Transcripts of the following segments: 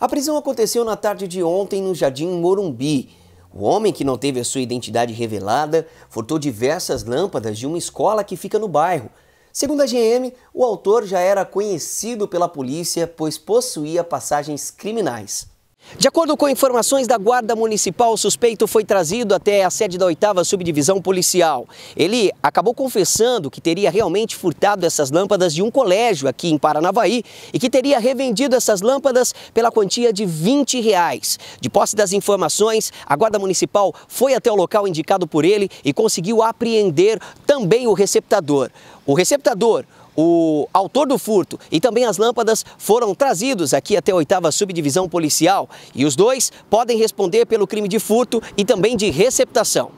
A prisão aconteceu na tarde de ontem no Jardim Morumbi. O homem que não teve a sua identidade revelada furtou diversas lâmpadas de uma escola que fica no bairro. Segundo a GM, o autor já era conhecido pela polícia, pois possuía passagens criminais. De acordo com informações da Guarda Municipal, o suspeito foi trazido até a sede da 8 Subdivisão Policial. Ele acabou confessando que teria realmente furtado essas lâmpadas de um colégio aqui em Paranavaí e que teria revendido essas lâmpadas pela quantia de 20 reais. De posse das informações, a Guarda Municipal foi até o local indicado por ele e conseguiu apreender também o receptador. O receptador, o autor do furto e também as lâmpadas foram trazidos aqui até a oitava subdivisão policial e os dois podem responder pelo crime de furto e também de receptação.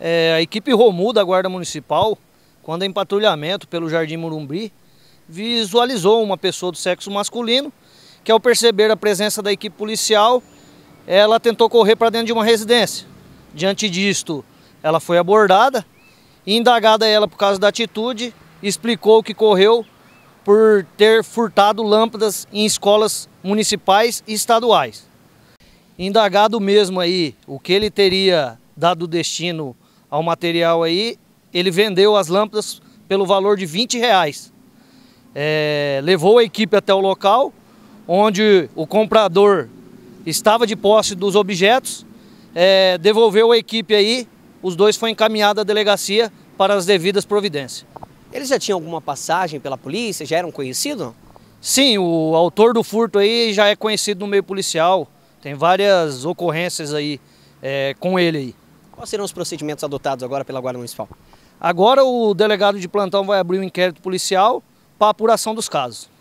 É, a equipe Romu da Guarda Municipal, quando em patrulhamento pelo Jardim Murumbi, visualizou uma pessoa do sexo masculino que ao perceber a presença da equipe policial, ela tentou correr para dentro de uma residência. Diante disto, ela foi abordada, Indagada ela por causa da atitude, explicou o que correu por ter furtado lâmpadas em escolas municipais e estaduais. Indagado mesmo aí o que ele teria dado destino ao material aí, ele vendeu as lâmpadas pelo valor de 20 reais. É, levou a equipe até o local, onde o comprador estava de posse dos objetos, é, devolveu a equipe aí os dois foram encaminhados à delegacia para as devidas providências. Eles já tinham alguma passagem pela polícia? Já eram conhecidos? Sim, o autor do furto aí já é conhecido no meio policial. Tem várias ocorrências aí é, com ele aí. Quais serão os procedimentos adotados agora pela Guarda Municipal? Agora o delegado de plantão vai abrir um inquérito policial para apuração dos casos.